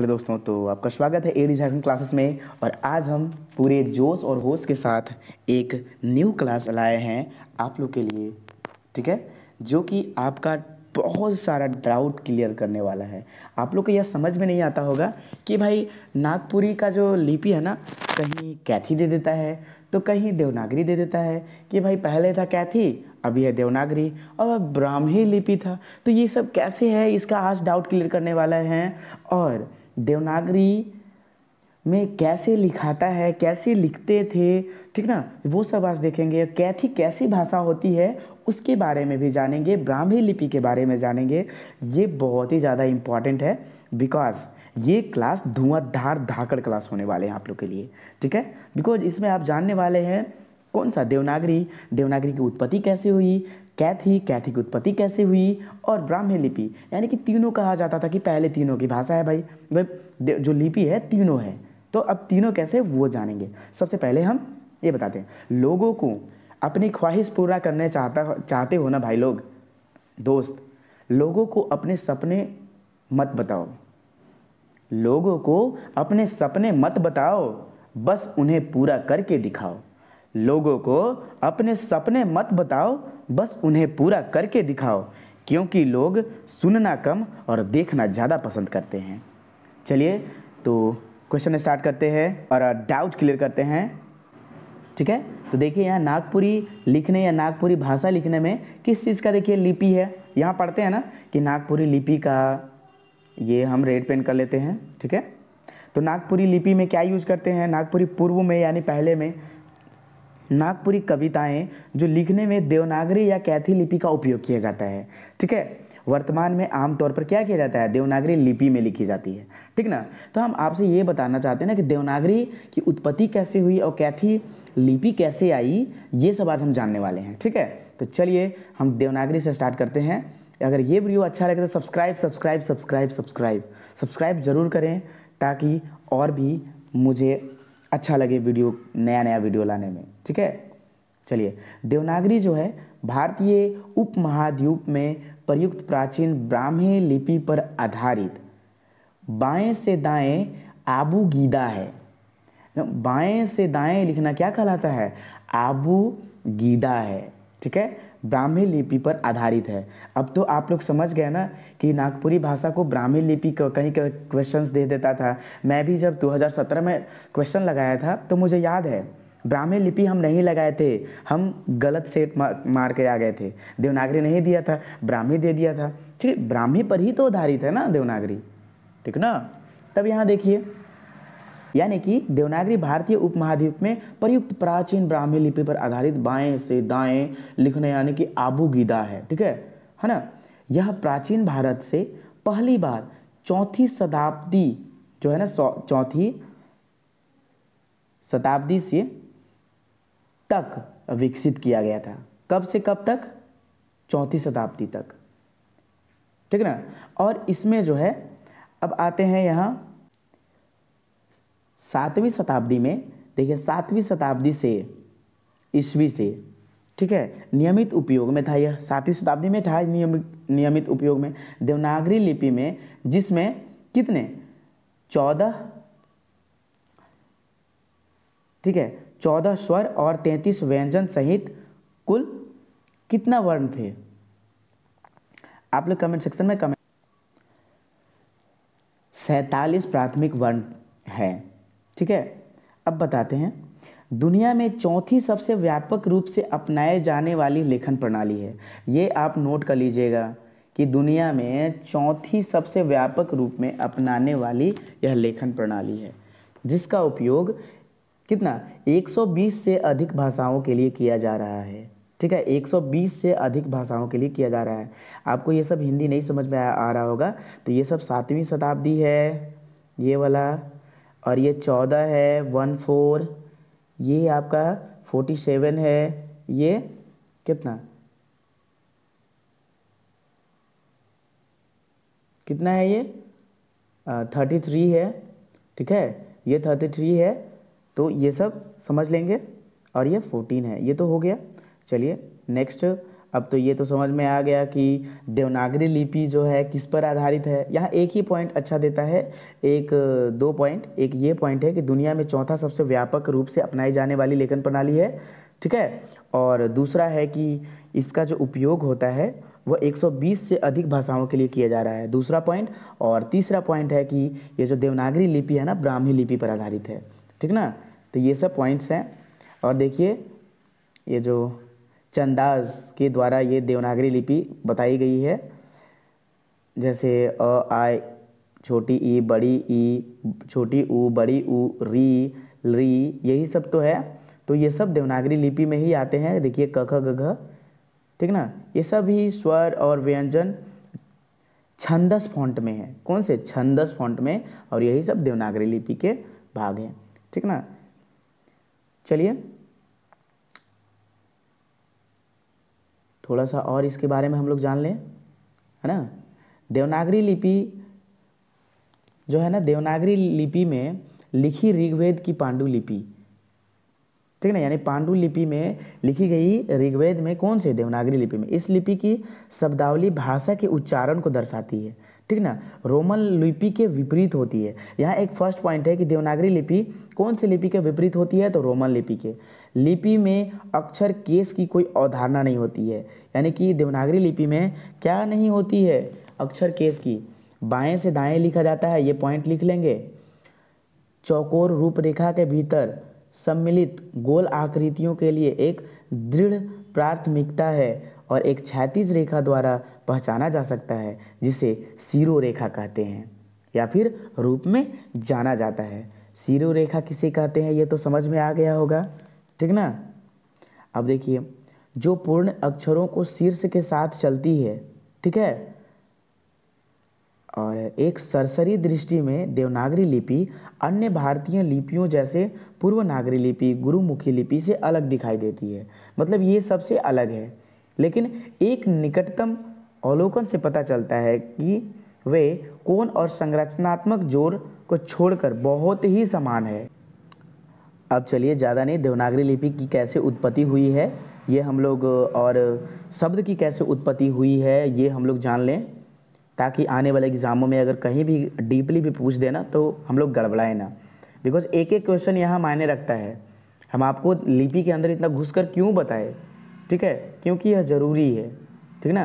hello दोस्तों तो आपका स्वागत है एडी झारखंड क्लासेस में और आज हम पूरे जोश और होश के साथ एक न्यू क्लास लाए हैं आप लोग के लिए ठीक है जो कि आपका बहुत सारा डाउट क्लियर करने वाला है आप लोग को यह समझ में नहीं आता होगा कि भाई नागपुरी का जो लिपि है ना कहीं कैथी दे देता है तो कहीं देवनागरी दे देता है कि भाई पहले था कैथी अभी है देवनागरी और ब्राह्मी लिपि था तो ये सब कैसे है इसका आज डाउट क्लियर करने वाला है और देवनागरी में कैसे लिखाता है कैसे लिखते थे ठीक ना वो सब आज देखेंगे कैथी कैसी भाषा होती है उसके बारे में भी जानेंगे ब्राह्मी लिपि के बारे में जानेंगे ये बहुत ही ज़्यादा इम्पॉर्टेंट है बिकॉज ये क्लास धुआंधार धाकड़ क्लास होने वाले हैं आप लोग के लिए ठीक है बिकॉज इसमें आप जानने वाले हैं कौन सा देवनागरी देवनागरी की उत्पत्ति कैसे हुई कैथी कैथी की उत्पत्ति कैसे हुई और ब्राह्मी लिपि यानी कि तीनों कहा जाता था कि पहले तीनों की भाषा है भाई मतलब जो लिपि है तीनों है तो अब तीनों कैसे वो जानेंगे सबसे पहले हम ये बताते हैं लोगों को अपनी ख्वाहिश पूरा करने चाहता चाहते हो ना भाई लोग दोस्त लोगों को अपने सपने मत बताओ लोगों को अपने सपने मत बताओ बस उन्हें पूरा करके दिखाओ लोगों को अपने सपने मत बताओ बस उन्हें पूरा करके दिखाओ क्योंकि लोग सुनना कम और देखना ज़्यादा पसंद करते हैं चलिए तो क्वेश्चन स्टार्ट करते हैं और डाउट क्लियर करते हैं ठीक है तो देखिए यहाँ नागपुरी लिखने या नागपुरी भाषा लिखने में किस चीज़ का देखिए लिपि है यहाँ पढ़ते हैं ना कि नागपुरी लिपि का ये हम रेड पेन कर लेते हैं ठीक है तो नागपुरी लिपि में क्या यूज़ करते हैं नागपुरी पूर्व में यानी पहले में नागपुरी कविताएं जो लिखने में देवनागरी या कैथी लिपि का उपयोग किया जाता है ठीक है वर्तमान में आमतौर पर क्या किया जाता है देवनागरी लिपि में लिखी जाती है ठीक ना तो हम आपसे ये बताना चाहते हैं ना कि देवनागरी की उत्पत्ति कैसे हुई और कैथी लिपि कैसे आई ये सब आज हम जानने वाले हैं ठीक है तो चलिए हम देवनागरी से स्टार्ट करते हैं अगर ये वीडियो अच्छा लगे तो subscribe subscribe subscribe subscribe subscribe ज़रूर करें ताकि और भी मुझे अच्छा लगे वीडियो नया नया वीडियो लाने में ठीक है चलिए देवनागरी जो है भारतीय उपमहाद्वीप में प्रयुक्त प्राचीन ब्राह्मी लिपि पर आधारित बाएं से दाएं आबू गीदा है बाएं से दाएं लिखना क्या कहलाता है आबू गीदा है ठीक है ब्राह्मी लिपि पर आधारित है अब तो आप लोग समझ गए ना कि नागपुरी भाषा को ब्राह्मी लिपि कहीं क्वेश्चंस दे देता था मैं भी जब 2017 में क्वेश्चन लगाया था तो मुझे याद है ब्राह्मी लिपि हम नहीं लगाए थे हम गलत सेट मार के आ गए थे देवनागरी नहीं दिया था ब्राह्मी दे दिया था ठीक है ब्राह्मी पर ही तो आधारित है ना देवनागरी ठीक ना तब यहाँ देखिए यानी कि देवनागरी भारतीय उपमहाद्वीप में प्रयुक्त प्राचीन ब्राह्मी लिपि पर आधारित बाएं से दाएं लिखने यानी कि आबू गीदा है ठीक है है ना यह प्राचीन भारत से पहली बार चौथी शताब्दी जो है ना चौथी शताब्दी से तक विकसित किया गया था कब से कब तक चौथी शताब्दी तक ठीक ना और इसमें जो है अब आते हैं यहाँ सातवीं शताब्दी में देखिए सातवीं शताब्दी से ईस्वी से ठीक है नियमित उपयोग में था यह सातवीं शताब्दी में था नियमित नियमित उपयोग में देवनागरी लिपि में जिसमें कितने चौदह ठीक है चौदह स्वर और तैंतीस व्यंजन सहित कुल कितना वर्ण थे आप लोग कमेंट सेक्शन में कमेंट सैतालीस प्राथमिक वर्ण है ठीक है अब बताते हैं दुनिया में चौथी सबसे व्यापक रूप से अपनाए जाने वाली लेखन प्रणाली है ये आप नोट कर लीजिएगा कि दुनिया में चौथी सबसे व्यापक रूप में अपनाने वाली यह लेखन प्रणाली है जिसका उपयोग कितना 120 से अधिक भाषाओं के लिए किया जा रहा है ठीक है 120 से अधिक भाषाओं के लिए किया जा रहा है आपको ये सब हिंदी नहीं समझ में आ, रहा होगा तो ये सब सातवीं शताब्दी है ये वाला और ये चौदह है वन फोर ये आपका फोर्टी सेवन है ये कितना कितना है ये थर्टी थ्री है ठीक है ये थर्टी थ्री है तो ये सब समझ लेंगे और ये फोर्टीन है ये तो हो गया चलिए नेक्स्ट अब तो ये तो समझ में आ गया कि देवनागरी लिपि जो है किस पर आधारित है यहाँ एक ही पॉइंट अच्छा देता है एक दो पॉइंट एक ये पॉइंट है कि दुनिया में चौथा सबसे व्यापक रूप से अपनाई जाने वाली लेखन प्रणाली है ठीक है और दूसरा है कि इसका जो उपयोग होता है वह 120 से अधिक भाषाओं के लिए किया जा रहा है दूसरा पॉइंट और तीसरा पॉइंट है कि ये जो देवनागरी लिपि है ना ब्राह्मी लिपि पर आधारित है ठीक ना तो ये सब पॉइंट्स हैं और देखिए ये जो चंदाज के द्वारा ये देवनागरी लिपि बताई गई है जैसे अ आय छोटी ई बड़ी ई छोटी ऊ बड़ी ऊ री री यही सब तो है तो ये सब देवनागरी लिपि में ही आते हैं देखिए क ख ग घ ठीक ना ये सब ही स्वर और व्यंजन छंदस फॉन्ट में है कौन से छंदस फॉन्ट में और यही सब देवनागरी लिपि के भाग हैं ठीक ना चलिए थोड़ा सा और इसके बारे में हम लोग जान लें है ना देवनागरी लिपि जो है ना देवनागरी लिपि में लिखी ऋग्वेद की पांडुलिपि ठीक है ना यानी पांडुलिपि में लिखी गई ऋग्वेद में कौन से देवनागरी लिपि में इस लिपि की शब्दावली भाषा के उच्चारण को दर्शाती है ठीक ना रोमन लिपि के विपरीत होती है यहाँ एक फर्स्ट पॉइंट है कि देवनागरी लिपि कौन सी लिपि के विपरीत होती है तो रोमन लिपि के लिपि में अक्षर केस की कोई अवधारणा नहीं होती है यानी कि देवनागरी लिपि में क्या नहीं होती है अक्षर केस की बाएं से दाएं लिखा जाता है ये पॉइंट लिख लेंगे चौकोर रूपरेखा के भीतर सम्मिलित गोल आकृतियों के लिए एक दृढ़ प्राथमिकता है और एक क्षैतिज रेखा द्वारा पहचाना जा सकता है जिसे सीरो रेखा कहते हैं या फिर रूप में जाना जाता है सीरो रेखा किसे कहते हैं ये तो समझ में आ गया होगा ठीक ना अब देखिए जो पूर्ण अक्षरों को शीर्ष के साथ चलती है ठीक है और एक सरसरी दृष्टि में देवनागरी लिपि अन्य भारतीय लिपियों जैसे पूर्व नागरी लिपि गुरुमुखी लिपि से अलग दिखाई देती है मतलब ये सबसे अलग है लेकिन एक निकटतम अवलोकन से पता चलता है कि वे कौन और संरचनात्मक जोर को छोड़कर बहुत ही समान है अब चलिए ज़्यादा नहीं देवनागरी लिपि की कैसे उत्पत्ति हुई है ये हम लोग और शब्द की कैसे उत्पत्ति हुई है ये हम लोग जान लें ताकि आने वाले एग्ज़ामों में अगर कहीं भी डीपली भी पूछ देना तो हम लोग गड़बड़ाए ना बिकॉज एक एक क्वेश्चन यहाँ मायने रखता है हम आपको लिपि के अंदर इतना घुस कर क्यों बताएं ठीक है क्योंकि यह ज़रूरी है ठीक ना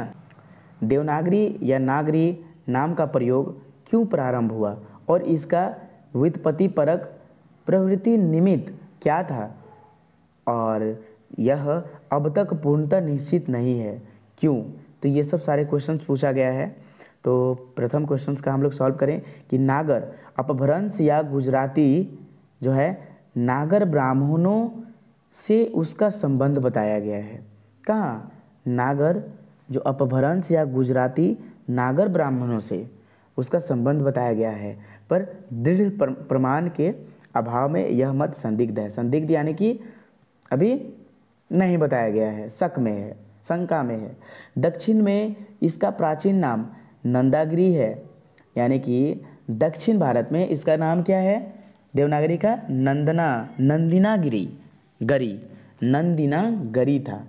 देवनागरी या नागरी नाम का प्रयोग क्यों प्रारंभ हुआ और इसका व्युत्पत्ति परक प्रवृत्ति निमित्त क्या था और यह अब तक पूर्णतः निश्चित नहीं है क्यों तो ये सब सारे क्वेश्चंस पूछा गया है तो प्रथम क्वेश्चंस का हम लोग सॉल्व करें कि नागर अपभ्रंश या गुजराती जो है नागर ब्राह्मणों से उसका संबंध बताया गया है कहाँ नागर जो अपभ्रंश या गुजराती नागर ब्राह्मणों से उसका संबंध बताया गया है पर दृढ़ प्रमाण के अभाव में यह मत संदिग्ध है संदिग्ध यानी कि अभी नहीं बताया गया है शक में है शंका में है दक्षिण में इसका प्राचीन नाम नंदागिरी है यानी कि दक्षिण भारत में इसका नाम क्या है देवनागरी का नंदना नंदिनागिरी गरी नंदिना गरी था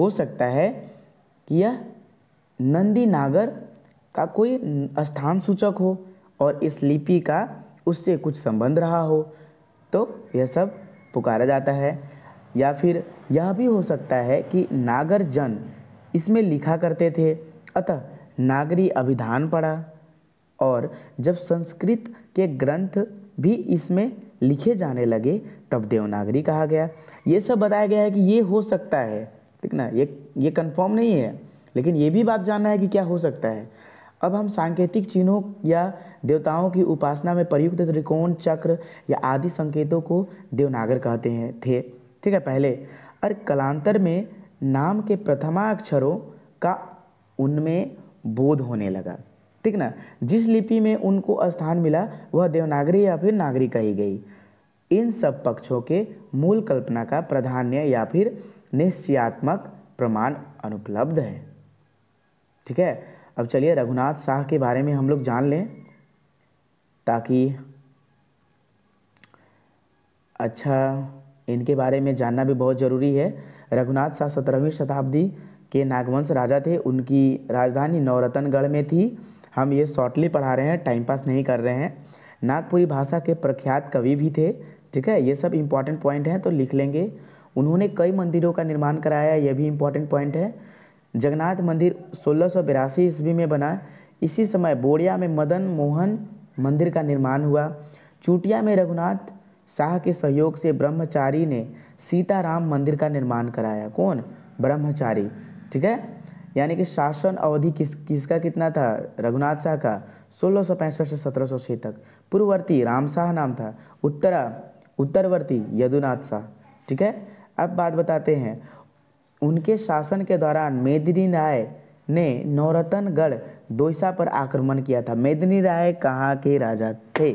हो सकता है कि यह नंदी नागर का कोई स्थान सूचक हो और इस लिपि का उससे कुछ संबंध रहा हो तो यह सब पुकारा जाता है या फिर यह भी हो सकता है कि नागर जन इसमें लिखा करते थे अतः नागरी अभिधान पड़ा और जब संस्कृत के ग्रंथ भी इसमें लिखे जाने लगे तब देवनागरी कहा गया ये सब बताया गया है कि ये हो सकता है ठीक ना ये ये कंफर्म नहीं है लेकिन ये भी बात जानना है कि क्या हो सकता है अब हम सांकेतिक चिन्हों या देवताओं की उपासना में प्रयुक्त त्रिकोण चक्र या आदि संकेतों को देवनागर कहते हैं थे ठीक है पहले और कलांतर में नाम के प्रथमा अक्षरों का उनमें बोध होने लगा ठीक ना जिस लिपि में उनको स्थान मिला वह देवनागरी या फिर नागरी कही गई इन सब पक्षों के मूल कल्पना का प्राधान्य या फिर निश्चयात्मक प्रमाण अनुपलब्ध है ठीक है अब चलिए रघुनाथ शाह के बारे में हम लोग जान लें ताकि अच्छा इनके बारे में जानना भी बहुत ज़रूरी है रघुनाथ शाह सत्रहवीं शताब्दी के नागवंश राजा थे उनकी राजधानी नवरत्नगढ़ में थी हम ये शॉर्टली पढ़ा रहे हैं टाइम पास नहीं कर रहे हैं नागपुरी भाषा के प्रख्यात कवि भी थे ठीक है ये सब इम्पॉर्टेंट पॉइंट हैं तो लिख लेंगे उन्होंने कई मंदिरों का निर्माण कराया यह भी इम्पोर्टेंट पॉइंट है जगन्नाथ मंदिर सोलह सौ बिरासी ईस्वी में बना इसी समय बोड़िया में मदन मोहन मंदिर का निर्माण हुआ चूटिया में रघुनाथ शाह के सहयोग से ब्रह्मचारी ने सीताराम मंदिर का निर्माण कराया कौन ब्रह्मचारी ठीक है यानी कि शासन अवधि किस किसका कितना था रघुनाथ शाह का सोलह सौ पैंसठ से सत्रह सौ छः तक पूर्ववर्ती राम शाह नाम था उत्तरा उत्तरवर्ती यदुनाथ शाह ठीक है अब बात बताते हैं उनके शासन के दौरान मेदिनी राय ने नौरतनगढ़ दोसा पर आक्रमण किया था मेदिनी राय कहाँ के राजा थे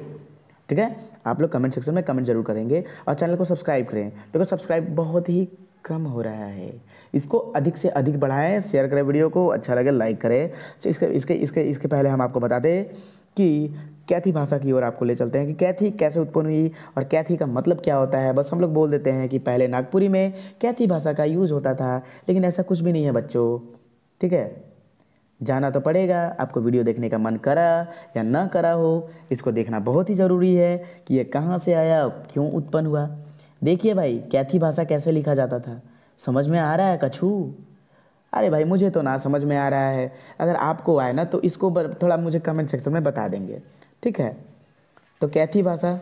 ठीक है आप लोग कमेंट सेक्शन में कमेंट जरूर करेंगे और चैनल को सब्सक्राइब करें देखो सब्सक्राइब बहुत ही कम हो रहा है इसको अधिक से अधिक बढ़ाएं शेयर करें वीडियो को अच्छा लगे लाइक करें इसके इसके इसके इसके पहले हम आपको बता दें कि कैथी भाषा की ओर आपको ले चलते हैं कि कैथी कैसे उत्पन्न हुई और कैथी का मतलब क्या होता है बस हम लोग बोल देते हैं कि पहले नागपुरी में कैथी भाषा का यूज़ होता था लेकिन ऐसा कुछ भी नहीं है बच्चों ठीक है जाना तो पड़ेगा आपको वीडियो देखने का मन करा या ना करा हो इसको देखना बहुत ही ज़रूरी है कि ये कहाँ से आया क्यों उत्पन्न हुआ देखिए भाई कैथी भाषा कैसे लिखा जाता था समझ में आ रहा है कछू अरे भाई मुझे तो ना समझ में आ रहा है अगर आपको आए ना तो इसको थोड़ा मुझे कमेंट सेक्शन में बता देंगे ठीक है तो कैथी भाषा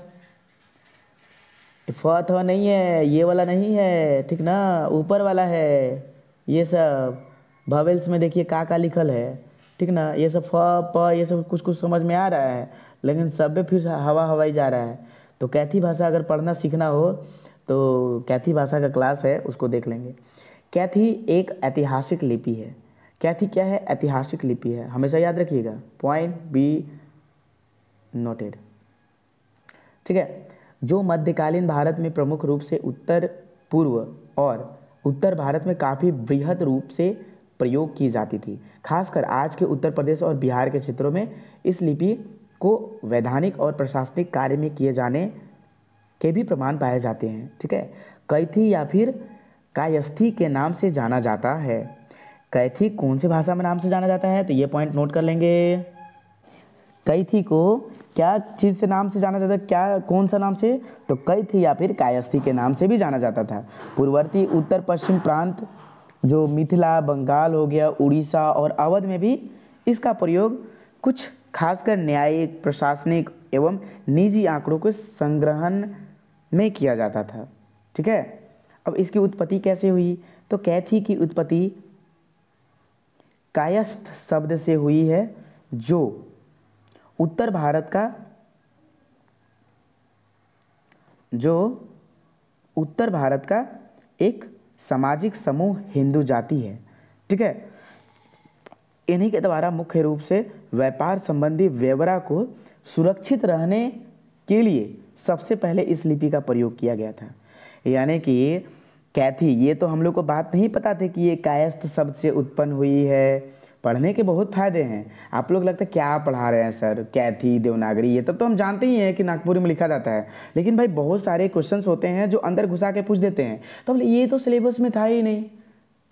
फतवा नहीं है ये वाला नहीं है ठीक ना ऊपर वाला है ये सब भवेल्स में देखिए का का लिखल है ठीक ना ये सब फ प ये सब कुछ कुछ समझ में आ रहा है लेकिन सब फिर हवा हवाई जा रहा है तो कैथी भाषा अगर पढ़ना सीखना हो तो कैथी भाषा का क्लास है उसको देख लेंगे कैथी एक ऐतिहासिक लिपि है कैथी क्या है ऐतिहासिक लिपि है हमेशा याद रखिएगा पॉइंट बी नोटेड ठीक है जो मध्यकालीन भारत में प्रमुख रूप से उत्तर पूर्व और उत्तर भारत में काफ़ी बृहद रूप से प्रयोग की जाती थी खासकर आज के उत्तर प्रदेश और बिहार के क्षेत्रों में इस लिपि को वैधानिक और प्रशासनिक कार्य में किए जाने के भी प्रमाण पाए जाते हैं ठीक है कैथी या फिर कायस्थी के नाम से जाना जाता है कैथी कौन से भाषा में नाम से जाना जाता है तो ये पॉइंट नोट कर लेंगे कैथी को क्या चीज़ से नाम से जाना जाता है क्या कौन सा नाम से तो कैथी या फिर कायस्थी के नाम से भी जाना जाता था पूर्ववर्ती उत्तर पश्चिम प्रांत जो मिथिला बंगाल हो गया उड़ीसा और अवध में भी इसका प्रयोग कुछ खासकर न्यायिक प्रशासनिक एवं निजी आंकड़ों के संग्रहण में किया जाता था ठीक है अब इसकी उत्पत्ति कैसे हुई तो कैथी की उत्पत्ति कायस्थ शब्द से हुई है जो उत्तर भारत का जो उत्तर भारत का एक सामाजिक समूह हिंदू जाति है ठीक है इन्हीं के द्वारा मुख्य रूप से व्यापार संबंधी व्यवरा को सुरक्षित रहने के लिए सबसे पहले इस लिपि का प्रयोग किया गया था यानी कि कैथी ये तो हम लोग को बात नहीं पता थी कि ये कायस्थ शब्द से उत्पन्न हुई है पढ़ने के बहुत फायदे हैं आप लोग लगता है क्या पढ़ा रहे हैं सर कैथी देवनागरी ये तब तो हम जानते ही हैं कि नागपुरी में लिखा जाता है लेकिन भाई बहुत सारे क्वेश्चन होते हैं जो अंदर घुसा के पूछ देते हैं तो ये तो सिलेबस में था ही नहीं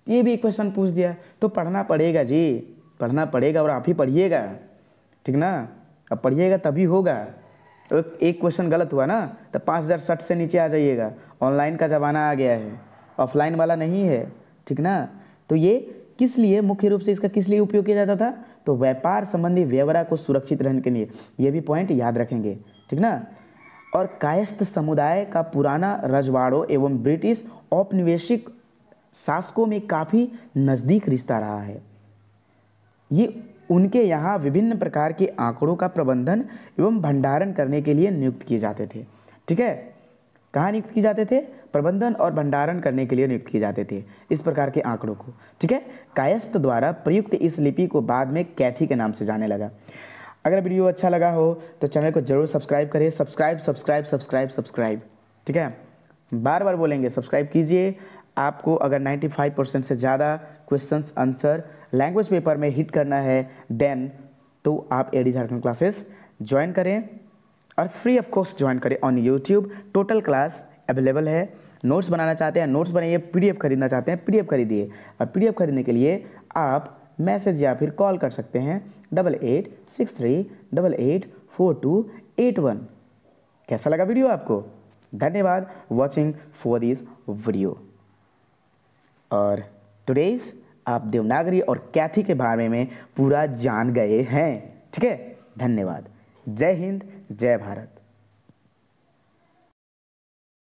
ये भी एक क्वेश्चन पूछ दिया तो पढ़ना पड़ेगा जी पढ़ना पड़ेगा और आप ही पढ़िएगा ठीक ना अब पढ़िएगा तभी होगा तो एक क्वेश्चन गलत हुआ ना तो पाँच हज़ार साठ से नीचे आ जाइएगा ऑनलाइन का ज़माना आ गया है ऑफलाइन वाला नहीं है ठीक ना तो ये किस लिए मुख्य रूप से इसका किस लिए उपयोग किया जाता था तो व्यापार संबंधी व्यवरा को सुरक्षित रहने के लिए ये भी पॉइंट याद रखेंगे ठीक ना और कायस्थ समुदाय का पुराना रजवाड़ों एवं ब्रिटिश औपनिवेशिक शासकों में काफ़ी नज़दीक रिश्ता रहा है ये उनके यहाँ विभिन्न प्रकार के आंकड़ों का प्रबंधन एवं भंडारण करने के लिए नियुक्त किए जाते थे ठीक है कहाँ नियुक्त किए जाते थे प्रबंधन और भंडारण करने के लिए नियुक्त किए जाते थे इस प्रकार के आंकड़ों को ठीक है कायस्थ द्वारा प्रयुक्त इस लिपि को बाद में कैथी के नाम से जाने लगा अगर वीडियो अच्छा लगा हो तो चैनल को जरूर सब्सक्राइब करें सब्सक्राइब सब्सक्राइब सब्सक्राइब सब्सक्राइब ठीक है बार बार बोलेंगे सब्सक्राइब कीजिए आपको अगर 95 परसेंट से ज़्यादा क्वेश्चंस आंसर लैंग्वेज पेपर में हिट करना है देन तो आप एडी झारखंड क्लासेस ज्वाइन करें और फ्री ऑफ कॉस्ट ज्वाइन करें on YouTube total class available है नोट्स बनाना चाहते हैं नोट्स बनाइए पीडीएफ खरीदना चाहते हैं पीडीएफ खरीदिए और पीडीएफ खरीदने के लिए आप मैसेज या फिर कॉल कर सकते हैं double eight six three double eight four two eight one कैसा लगा वीडियो आपको धन्यवाद वॉचिंग फॉर दिस वीडियो और टुडेज़ आप देवनागरी और कैथी के बारे में पूरा जान गए हैं ठीक है धन्यवाद जय हिंद जय भारत